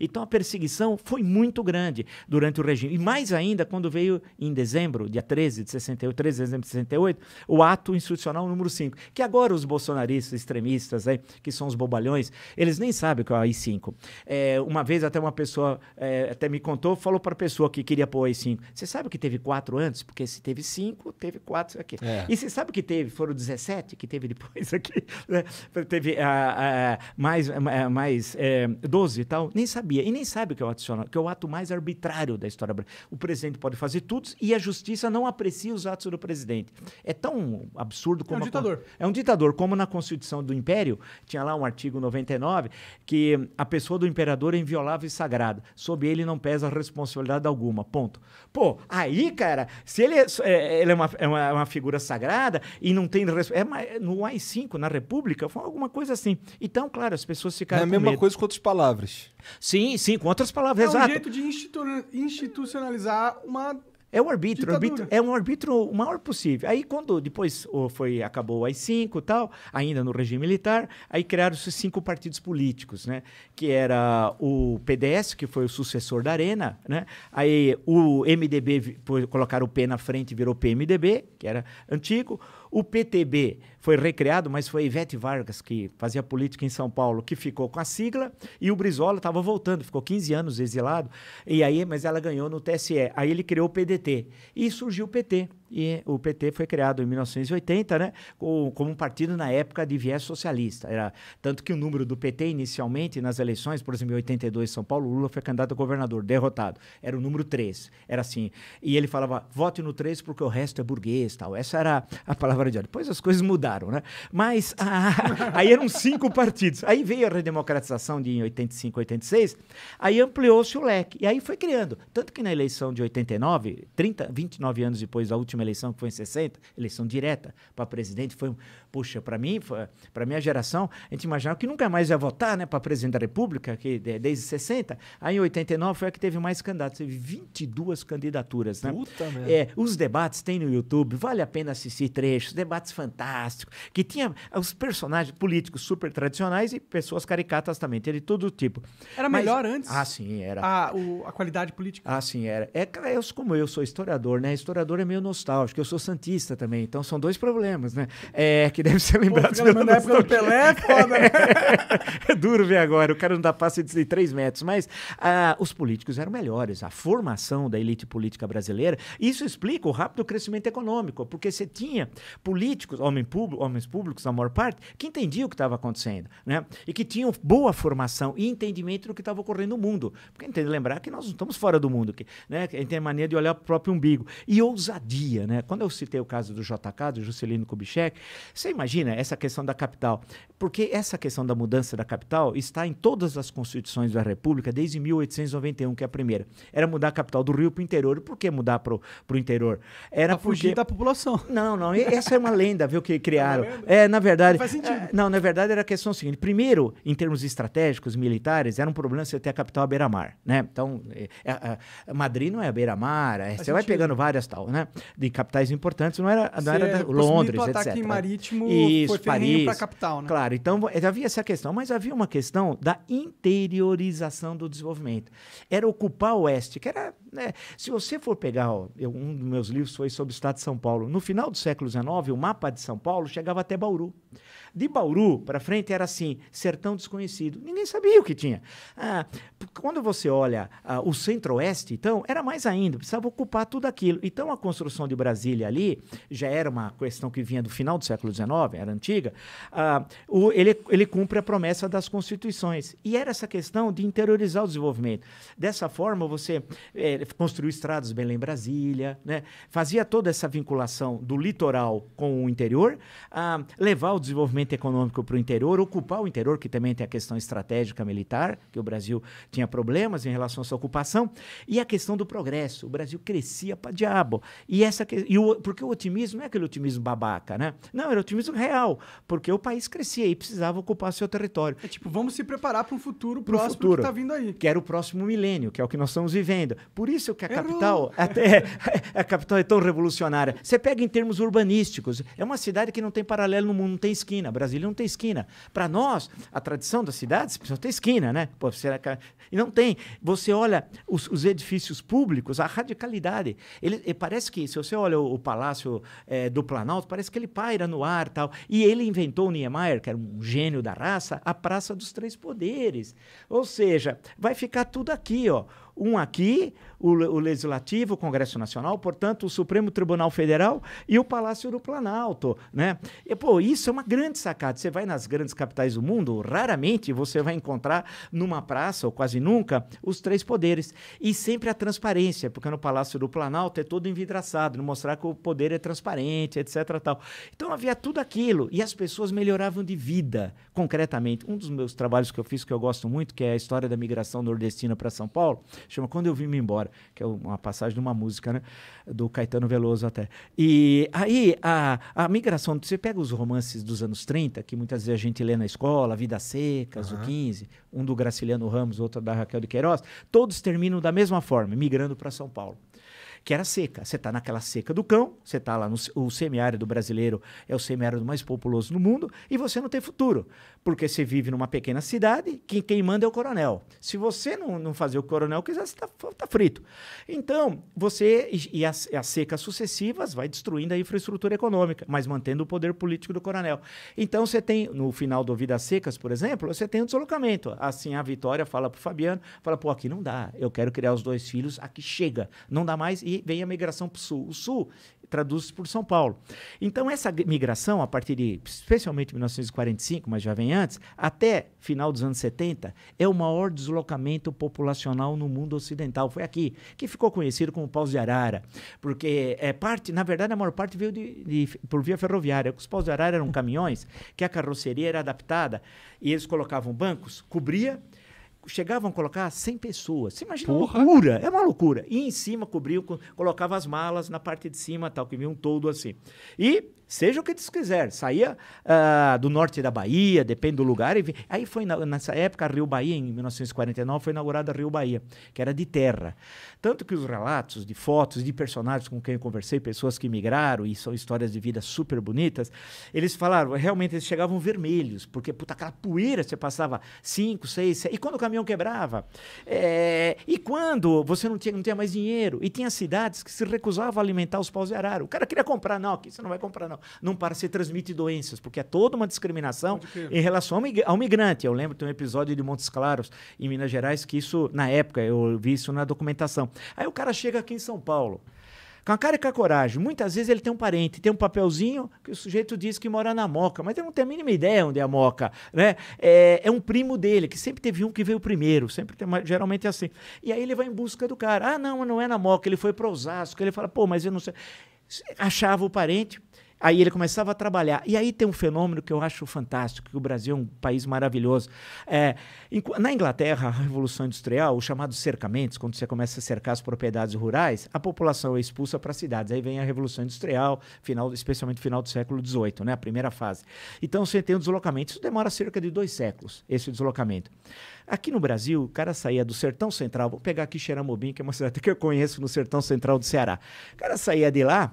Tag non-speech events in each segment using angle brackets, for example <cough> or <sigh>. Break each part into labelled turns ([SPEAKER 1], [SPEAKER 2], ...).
[SPEAKER 1] Então a perseguição foi muito grande durante o regime. E mais ainda quando veio em dezembro, dia 13 de 68, 13 de dezembro de 68, o ato institucional número 5, que agora os bolsonaristas extremistas, aí né, que são os bobalhões, eles nem sabem o que é o AI-5. É, uma vez até uma pessoa é, até me contou, falou para a pessoa que queria pôr o AI-5, você sabe que teve quatro antes? Porque se teve cinco, teve quatro aqui. É. E você sabe que teve, foram 17 que teve depois <laughs> aqui, né? teve a, ah, mais, ah, mais é, 12 é, e tal, nem sabia sabia e nem sabe o que é o ato institucional, que é o ato mais arbitrário da história brasileira. O presidente pode fazer tudo e a justiça não aprecia os atos do presidente. É tão absurdo como. É um ditador. A, é um ditador. Como na Constituição do Império, tinha lá um artigo 99 que a pessoa do imperador é inviolável e sagrada. Sob ele não pesa responsabilidade alguma. Ponto. Pô, aí, cara, se ele é, é ele é, uma, é, uma, é uma figura sagrada e não tem. É, no AI-5, na República, foi alguma coisa assim. Então, claro, as pessoas ficaram. É a mesma medo. coisa com outras palavras. Sim. Sim, sim, com outras palavras, é um exato. jeito de institu institucionalizar uma é o arbítrio, arbítrio, é um arbítrio o maior possível. Aí quando depois foi acabou as cinco tal, ainda no regime militar, aí criaram-se cinco partidos políticos, né? Que era o PDS, que foi o sucessor da Arena, né? Aí o MDB colocaram o P na frente, virou PMDB, que era antigo. O PTB foi recriado, mas foi Ivete Vargas, que fazia política em São Paulo, que ficou com a sigla, e o Brizola estava voltando, ficou 15 anos exilado, e aí, mas ela ganhou no TSE. Aí ele criou o PDT e surgiu o PT. E o PT foi criado em 1980, né, como um partido na época de viés socialista. Era tanto que o número do PT inicialmente nas eleições, por exemplo, em 82 São Paulo, Lula foi candidato a governador, derrotado. Era o número 3. Era assim. E ele falava: "Vote no 3 porque o resto é burguês", tal. Essa era a palavra de ordem. Depois as coisas mudaram, né? Mas a, ah, <laughs> aí eram cinco partidos. Aí veio a redemocratização de 85, 86, aí ampliou-se o leque. E aí foi criando, tanto que na eleição de 89, 30, 29 anos depois da última última eleição, que foi em 60, eleição direta para presidente, foi, puxa, para mim, para minha geração, a gente imaginava que nunca mais ia votar né, para presidente da República, que desde 60. Aí em 89 foi a que teve mais candidatos, teve 22 candidaturas. Né? Puta merda. É, os debates tem no YouTube, vale a pena assistir trechos, debates fantásticos, que tinha os personagens políticos super tradicionais e pessoas caricatas também, de todo tipo. Era Mas, melhor antes? Ah, sim, era. A, o, a qualidade política? Ah, sim, era. É, eu, é como eu sou historiador, né? Historiador é meio nostálgico nostálgico. Eu sou santista também, então são dois problemas, né? É que deve ser lembrado. Pô, na época do Pelé, é foda. Né? é, <laughs> é, duro ver agora. O cara não dá passe de três metros, mas ah, os políticos eram melhores. A formação da elite política brasileira, isso explica o rápido crescimento econômico, porque você tinha políticos, homem público, homens públicos, na maior parte, que entendiam o que estava acontecendo, né? E que tinham boa formação e entendimento do que estava ocorrendo no mundo. Porque tem que lembrar que nós não estamos fora do mundo, que, né? A gente tem a mania de olhar o próprio umbigo. E ousadia né? Quando eu citei o caso do JK, do Juscelino Kubitschek, você imagina essa questão da capital. Porque essa questão da mudança da capital está em todas as constituições da República desde 1891, que é a primeira. Era mudar a capital do Rio para o interior. por que mudar para o interior? Era pra fugir porque... da população. Não, não. Essa é uma lenda, viu, que criaram. É, é na verdade. Não faz sentido. É, não, na verdade era a questão seguinte. Primeiro, em termos estratégicos, militares, era um problema você ter a capital à beira-mar, né? Então, é, é, é Madrid não é a beira-mar, é, você sentido. vai pegando várias tal, né? De capitais importantes, não era, não Você era é, Londres, etc. ataque marítimo Isso, foi Paris para a capital, né? Claro, então havia essa questão, mas havia uma questão da interiorização do desenvolvimento. Era ocupar o oeste, que era... Né, se você for pegar, ó, eu, um dos meus livros foi sobre o estado de São Paulo. No final do século XIX, o mapa de São Paulo chegava até Bauru. De Bauru para frente era assim, sertão desconhecido. Ninguém sabia o que tinha. Ah, quando você olha ah, o centro-oeste, então, era mais ainda, precisava ocupar tudo aquilo. Então, a construção de Brasília ali já era uma questão que vinha do final do século XIX, era antiga. Ah, o, ele, ele cumpre a promessa das constituições. E era essa questão de interiorizar o desenvolvimento. Dessa forma, você é, construiu estradas Belém Brasília, né? fazia toda essa vinculação do litoral com o interior, ah, levar o desenvolvimento desenvolvimento econômico para o interior, ocupar o interior, que também tem a questão estratégica militar, que o Brasil tinha problemas em relação à sua ocupação, e a questão do progresso. O Brasil crescia para diabo. E essa e o, porque o otimismo não é aquele otimismo babaca, né? Não, era otimismo real, porque o país crescia e precisava ocupar seu território. É tipo, vamos se preparar para um futuro pro próximo futuro, que está vindo aí. Que era o próximo milênio, que é o que nós estamos vivendo. Por isso que a Errou. capital, até a capital é tão revolucionária. Você pega em termos urbanísticos, é uma cidade que não tem paralelo no mundo, não tem esquina esquina. Brasília não tem esquina. Para nós, a tradição das cidades precisa ter esquina, né? Pô, será que... E não tem. Você olha os, os edifícios públicos, a radicalidade. Ele, parece que, se você olha o, o Palácio é, do Planalto, parece que ele paira no ar tal. E ele inventou o Niemeyer, que era um gênio da raça, a Praça dos Três Poderes. Ou seja, vai ficar tudo aqui, ó um aqui, o, o, Legislativo, o Congresso Nacional, portanto, o Supremo Tribunal Federal e o Palácio do Planalto, né? E, pô, isso é uma grande sacada. Você vai nas grandes capitais do mundo, raramente você vai encontrar numa praça, ou quase nunca, os três poderes. E sempre a transparência, porque no Palácio do Planalto é todo envidraçado, mostrar que o poder é transparente, etc. Tal. Então havia tudo aquilo e as pessoas melhoravam de vida, concretamente. Um dos meus trabalhos que eu fiz, que eu gosto muito, que é a história da migração nordestina para São Paulo, Chama Quando Eu Vim Me Embora, que é uma passagem de uma música, né? Do Caetano Veloso até. E aí a, a migração, você pega os romances dos anos 30, que muitas vezes a gente lê na escola, Vidas Secas, uhum. o 15, um do Graciliano Ramos, outro da Raquel de Queiroz, todos terminam da mesma forma, migrando para São Paulo que era seca. Você está naquela seca do cão, você está lá no o semiárido brasileiro, é o semiárido mais populoso no mundo, e você não tem futuro, porque você vive numa pequena cidade, que quem manda é o coronel. Se você não, não fazer o coronel quiser, você está tá frito. Então, você e, e as, as secas sucessivas vai destruindo a infraestrutura econômica, mas mantendo o poder político do coronel. Então, você tem, no final do Vidas Secas, por exemplo, você tem um deslocamento. Assim, a Vitória fala para o Fabiano, fala, pô, aqui não dá, eu quero criar os dois filhos, aqui chega, não dá mais, e vem a migração para o sul. O sul traduz-se por São Paulo. Então, essa migração, a partir de, especialmente 1945, mas já vem antes, até final dos anos 70, é o maior deslocamento populacional no mundo ocidental. Foi aqui, que ficou conhecido como Paus de Arara, porque é parte, na verdade, a maior parte veio de, de por via ferroviária. Os Paus de Arara eram caminhões que a carroceria era adaptada e eles colocavam bancos, cobria, chegavam a colocar 100 pessoas. Você imagina Porra. uma loucura, é uma loucura. E em cima cobriam, colocava as malas na parte de cima, tal, que vinha um todo assim. E seja o que eles quiser. Saía uh, do norte da Bahia, depende do lugar. E... Aí foi, na, nessa época, Rio Bahia, em 1949, foi inaugurada Rio Bahia, que era de terra. Tanto que os relatos de fotos, de personagens com quem eu conversei, pessoas que migraram, e são histórias de vida super bonitas, eles falaram, realmente, eles chegavam vermelhos, porque, puta, aquela poeira, você passava cinco, seis, sete, e quando o caminhão quebrava? É... e quando você não tinha, não tinha mais dinheiro? E tinha cidades que se recusavam a alimentar os paus de arara. O cara queria comprar, não, aqui você não vai comprar, não não para se transmite doenças, porque é toda uma discriminação em relação ao migrante. Eu lembro de um episódio de Montes Claros, em Minas Gerais, que isso, na época, eu vi isso na documentação. Aí o cara chega aqui em São Paulo. Com a cara e com a coragem. Muitas vezes ele tem um parente, tem um papelzinho que o sujeito diz que mora na Moca, mas ele não tem a mínima ideia onde é a Moca. Né? É, é um primo dele, que sempre teve um que veio primeiro, sempre tem, geralmente é assim. E aí ele vai em busca do cara. Ah, não, não é na Moca, ele foi para Osasco. Ele fala, pô, mas eu não sei. Achava o parente, Aí ele começava a trabalhar. E aí tem um fenômeno que eu acho fantástico, que o Brasil é um país maravilhoso. É, em, na Inglaterra, a Revolução Industrial, os chamados cercamentos, quando você começa a cercar as propriedades rurais, a população é expulsa para as cidades. Aí vem a Revolução Industrial, final, especialmente final do século XVIII, né, a primeira fase. Então você tem um deslocamento. Isso demora cerca de dois séculos, esse deslocamento. Aqui no Brasil, o cara saía do sertão central, vou pegar aqui Xeramobim, que é uma cidade que eu conheço no sertão central do Ceará. O cara saía de lá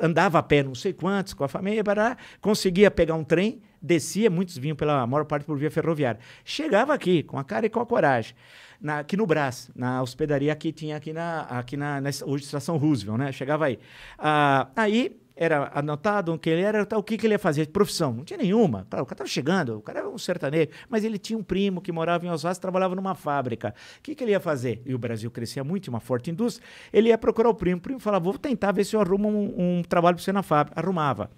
[SPEAKER 1] andava a pé não sei quantos com a família, para conseguia pegar um trem, descia, muitos vinham pela maior parte por via ferroviária. Chegava aqui, com a cara e com a coragem. Na, aqui no Brás, na hospedaria que tinha aqui na, aqui na, na hoje Estação Roosevelt, né? Chegava aí. Ah, aí era anotado que ele era, o que, que ele ia fazer, profissão, não tinha nenhuma. Claro, o cara estava chegando, o cara era um sertanejo, mas ele tinha um primo que morava em Osasco, trabalhava numa fábrica. O que, que ele ia fazer? E o Brasil crescia muito, tinha uma forte indústria. Ele ia procurar o primo, o primo falava, vou tentar ver se eu arrumo um, um trabalho para você na fábrica. Arrumava.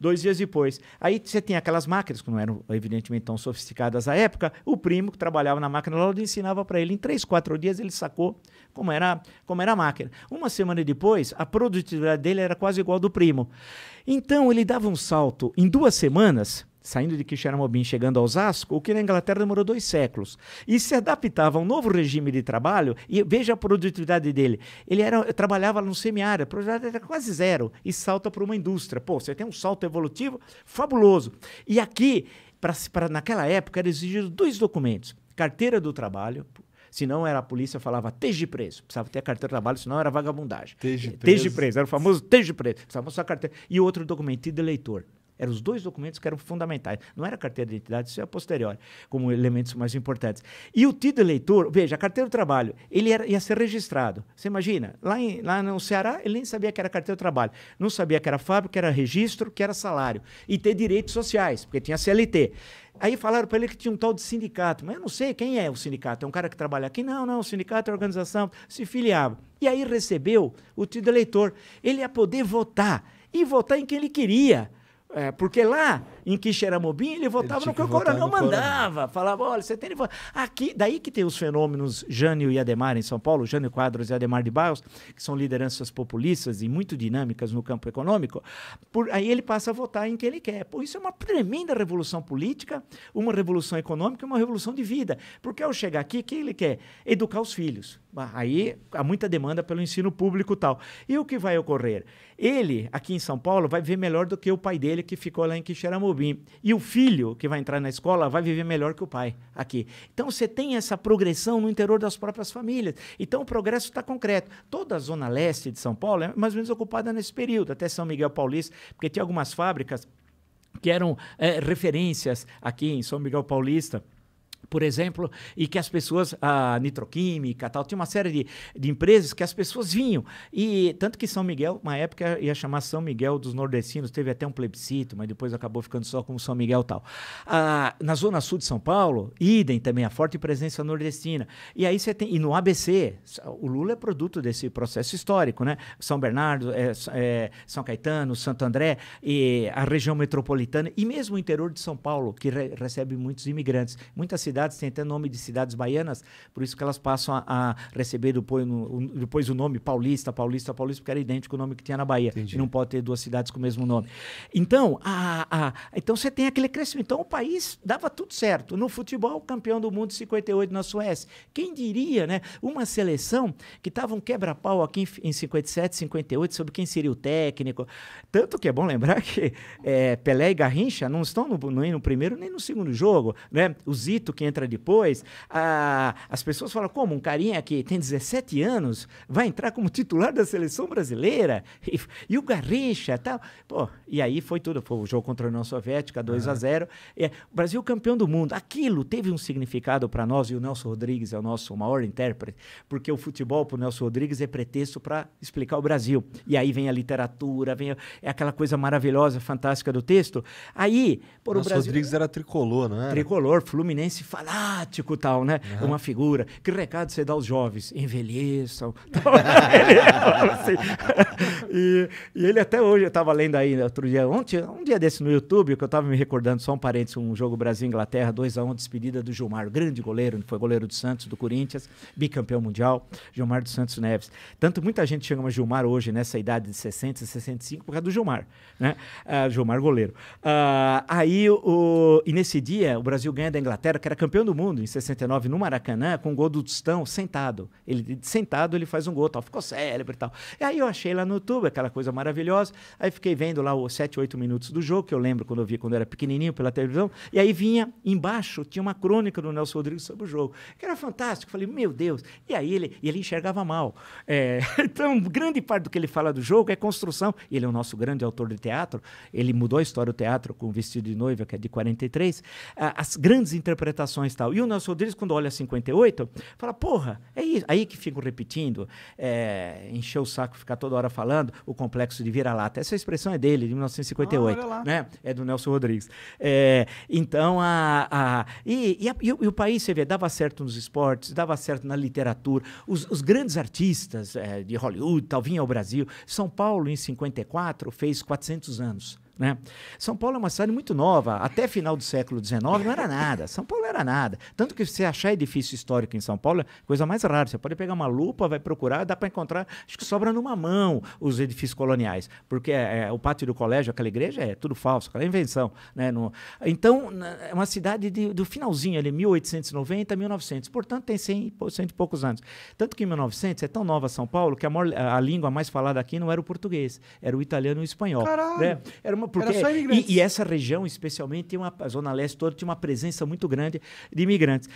[SPEAKER 1] Dois dias depois. Aí você tem aquelas máquinas que não eram, evidentemente, tão sofisticadas à época. O primo que trabalhava na máquina lá ensinava para ele. Em três, quatro dias ele sacou como era, como era a máquina. Uma semana depois, a produtividade dele era quase igual ao do primo. Então ele dava um salto em duas semanas saindo de Quixeramobim chegando ao Osasco, o que na Inglaterra demorou dois séculos. E se adaptava a um novo regime de trabalho, e veja a produtividade dele. Ele era, trabalhava no semiárido, a produtividade era quase zero, e salta para uma indústria. Pô, você tem um salto evolutivo fabuloso. E aqui, pra, pra naquela época, era exigido dois documentos. Carteira do trabalho, se não era a polícia, falava de preso. Precisava ter a carteira de trabalho, senão era vagabundagem. Tejo preso. preso, era o famoso de preso. Precisava só a carteira. E outro documento, de eleitor. Eram os dois documentos que eram fundamentais. Não era a carteira de identidade, isso é posterior como elementos mais importantes. E o título eleitor, veja, a carteira do trabalho, ele era, ia ser registrado. Você imagina? Lá, em, lá no Ceará, ele nem sabia que era carteira do trabalho. Não sabia que era fábrica, que era registro, que era salário. E ter direitos sociais, porque tinha CLT. Aí falaram para ele que tinha um tal de sindicato, mas eu não sei quem é o sindicato. É um cara que trabalha aqui? Não, não, o sindicato é organização, se filiava. E aí recebeu o título eleitor. Ele ia poder votar e votar em quem ele queria. É, porque lá, em Quixeramobim, ele votava ele no que o coronel mandava. Falava, olha, você tem... Aqui, daí que tem os fenômenos Jânio e Ademar em São Paulo, Jânio Quadros e Ademar de Barros, que são lideranças populistas e muito dinâmicas no campo econômico, por, aí ele passa a votar em quem ele quer. Por isso é uma tremenda revolução política, uma revolução econômica e uma revolução de vida. Porque ao chegar aqui, o que ele quer? Educar os filhos. Aí há muita demanda pelo ensino público tal. E o que vai ocorrer? Ele, aqui em São Paulo, vai viver melhor do que o pai dele que ficou lá em Quixeramobim. E o filho que vai entrar na escola vai viver melhor que o pai aqui. Então você tem essa progressão no interior das próprias famílias. Então o progresso está concreto. Toda a zona leste de São Paulo é mais ou menos ocupada nesse período, até São Miguel Paulista, porque tinha algumas fábricas que eram é, referências aqui em São Miguel Paulista por exemplo, e que as pessoas, a nitroquímica tal, tinha uma série de, de empresas que as pessoas vinham. E tanto que São Miguel, uma época ia chamar São Miguel dos Nordestinos, teve até um plebiscito, mas depois acabou ficando só como São Miguel tal. Ah, na zona sul de São Paulo, idem também, a forte presença nordestina. E aí você tem, e no ABC, o Lula é produto desse processo histórico, né? São Bernardo, é, é, São Caetano, Santo André, e a região metropolitana, e mesmo o interior de São Paulo, que re recebe muitos imigrantes. Muitas cidades cidades, tem até nome de cidades baianas, por isso que elas passam a, a receber depois, no, depois, o nome paulista, paulista, paulista, porque era idêntico o nome que tinha na Bahia. Entendi. E não pode ter duas cidades com o mesmo nome. Então, a, a, então você tem aquele crescimento. Então o país dava tudo certo. No futebol, campeão do mundo 58 na Suécia. Quem diria, né? Uma seleção que estava um quebra-pau aqui em, em 57, 58, sobre quem seria o técnico. Tanto que é bom lembrar que é, Pelé e Garrincha não estão no, nem no primeiro nem no segundo jogo, né? O Zito, que entra depois, a, as pessoas falam: como um carinha que tem 17 anos vai entrar como titular da seleção brasileira? E, e o Garrincha tal. Pô, e aí foi tudo. Foi o jogo contra a União Soviética, 2 uhum. a 0 é, Brasil campeão do mundo. Aquilo teve um significado para nós, e o Nelson Rodrigues é o nosso maior intérprete, porque o futebol para o Nelson Rodrigues é pretexto para explicar o Brasil. E aí vem a literatura, vem a, é aquela coisa maravilhosa, fantástica do texto. Aí, por Nelson o Brasil. Rodrigues era tricolor, né? Tricolor, Fluminense fanático tal, né? Uhum. Uma figura. Que recado você dá aos jovens? Envelheçam. <laughs> Tal, né? ele assim. e, e, ele até hoje, eu estava lendo aí outro dia, ontem, um dia desse no YouTube, que eu estava me recordando, só um parênteses, um jogo Brasil-Inglaterra, 2x1, um, despedida do Gilmar, grande goleiro, foi goleiro do Santos, do Corinthians, bicampeão mundial, Gilmar dos Santos Neves. Tanto muita gente chama Gilmar hoje, nessa idade de 60, 65, por causa do Gilmar, né? Uh, Gilmar goleiro. Uh, aí, o, e nesse dia, o Brasil ganha da Inglaterra, que era campeão campeão do mundo em 69 no Maracanã com o gol do Tostão sentado. Ele sentado ele faz um gol, tal, ficou célebre e tal. E aí eu achei lá no YouTube aquela coisa maravilhosa. Aí fiquei vendo lá os 7, 8 minutos do jogo que eu lembro quando eu via quando eu era pequenininho pela televisão. E aí vinha embaixo tinha uma crônica do Nelson Rodrigues sobre o jogo, que era fantástico. Falei, meu Deus. E aí ele, ele enxergava mal. É, <laughs> então, grande parte do que ele fala do jogo é construção. Ele é o nosso grande autor de teatro. Ele mudou a história do teatro com o Vestido de Noiva, que é de 43. As grandes interpretações tal. E o Nelson Rodrigues, quando olha 58, fala, porra, é isso. Aí que fico repetindo, é, encher o saco, ficar toda hora falando, o complexo de vira-lata. Essa expressão é dele, de 1958, ah, né? É do Nelson Rodrigues. É, então, a, a, e, e, a, e, o, e, o, país, você vê, dava certo nos esportes, dava certo na literatura. Os, os grandes artistas é, de Hollywood tal vinham ao Brasil. São Paulo, em 54, fez 400 anos. Né? São Paulo é uma cidade muito nova. Até final do século XIX não era nada. São Paulo era nada. Tanto que você achar edifício histórico em São Paulo é coisa mais rara. Você pode pegar uma lupa, vai procurar, dá para encontrar. Acho que sobra numa mão os edifícios coloniais. Porque é, é, o pátio do colégio, aquela igreja, é tudo falso, aquela invenção. Né? No, então, é uma cidade de, do finalzinho ali, 1890, 1900. Portanto, tem 100, 100 e poucos anos. Tanto que em 1900 é tão nova São Paulo que a, maior, a língua mais falada aqui não era o português, era o italiano e o espanhol. Né? Era uma porque Era só é, E, e essa região, especialmente, tem uma a zona leste toda tinha uma presença muito grande de imigrantes.